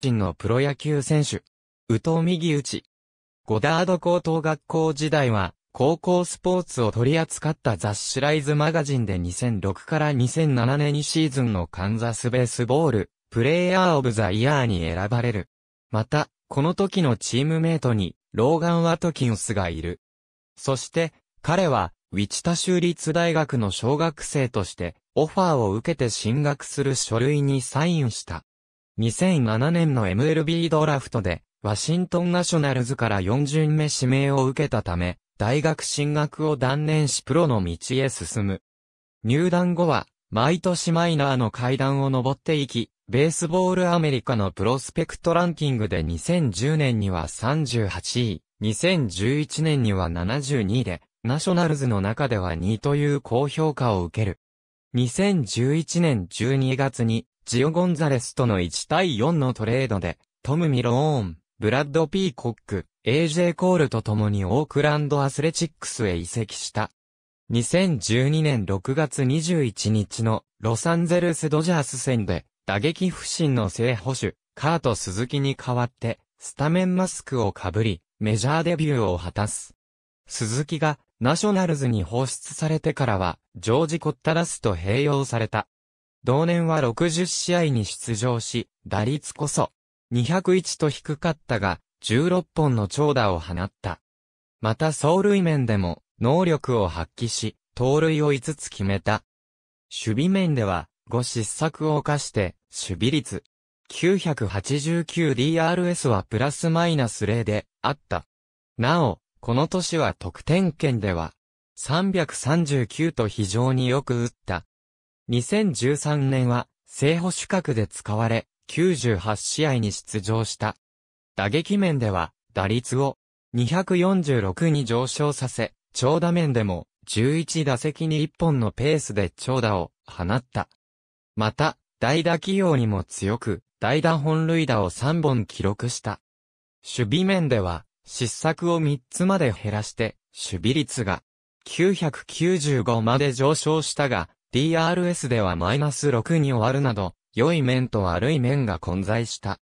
身のプロ野球選手。宇藤右ち。ゴダード高等学校時代は、高校スポーツを取り扱った雑誌ライズマガジンで2006から2007年にシーズンのカンザスベースボール、プレイヤーオブザイヤーに選ばれる。また、この時のチームメイトに、ローガン・ワトキンスがいる。そして、彼は、ウィチタ州立大学の小学生として、オファーを受けて進学する書類にサインした。2007年の MLB ドラフトで、ワシントンナショナルズから4巡目指名を受けたため、大学進学を断念しプロの道へ進む。入団後は、毎年マイナーの階段を登っていき、ベースボールアメリカのプロスペクトランキングで2010年には38位、2011年には72位で、ナショナルズの中では2位という高評価を受ける。2011年12月にジオ・ゴンザレスとの1対4のトレードで、トム・ミローン、ブラッド・ピーコック、AJ コールと共にオークランドアスレチックスへ移籍した。2012年6月21日のロサンゼルスドジャース戦で打撃不振の正捕手カート鈴木に代わってスタメンマスクをかぶりメジャーデビューを果たす。鈴木がナショナルズに放出されてからはジョージ・コッタラスと併用された。同年は60試合に出場し、打率こそ201と低かったが、16本の長打を放った。また走塁面でも能力を発揮し、盗塁を5つ決めた。守備面では5失策を犯して、守備率 989DRS はプラスマイナス0であった。なお、この年は得点圏では339と非常によく打った2013年は、正捕手格で使われ、98試合に出場した。打撃面では、打率を246に上昇させ、長打面でも11打席に1本のペースで長打を放った。また、代打起用にも強く、代打本塁打を3本記録した。守備面では、失策を3つまで減らして、守備率が995まで上昇したが、DRS ではマイナス6に終わるなど、良い面と悪い面が混在した。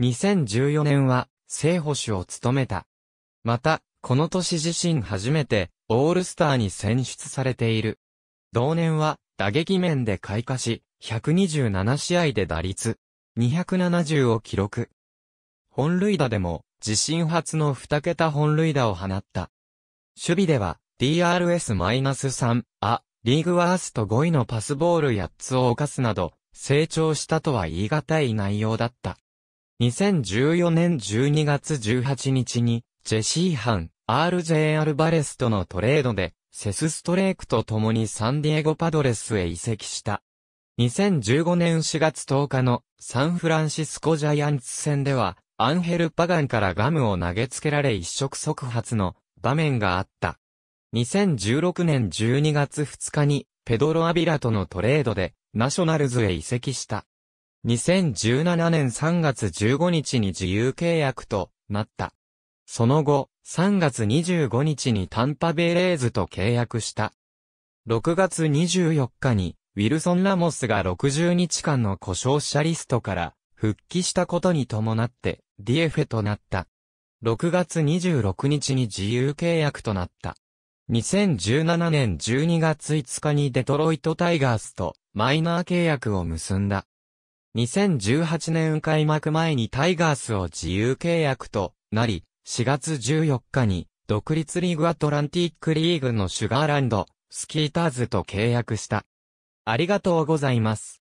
2014年は、正保守を務めた。また、この年自身初めて、オールスターに選出されている。同年は、打撃面で開花し、127試合で打率、270を記録。本塁打でも、自身初の2桁本塁打を放った。守備では、DRS-3、あ、リーグワースト5位のパスボール8つを犯すなど、成長したとは言い難い内容だった。2014年12月18日に、ジェシーハン、RJ アルバレスとのトレードで、セスストレークと共にサンディエゴパドレスへ移籍した。2015年4月10日のサンフランシスコジャイアンツ戦では、アンヘル・パガンからガムを投げつけられ一触即発の場面があった。2016年12月2日に、ペドロ・アビラとのトレードで、ナショナルズへ移籍した。2017年3月15日に自由契約となった。その後、3月25日にタンパベイレーズと契約した。6月24日に、ウィルソン・ラモスが60日間の故障者リストから復帰したことに伴って、ディエフェとなった。6月26日に自由契約となった。2017年12月5日にデトロイトタイガースとマイナー契約を結んだ。2018年開幕前にタイガースを自由契約となり、4月14日に独立リーグアトランティックリーグのシュガーランド、スキーターズと契約した。ありがとうございます。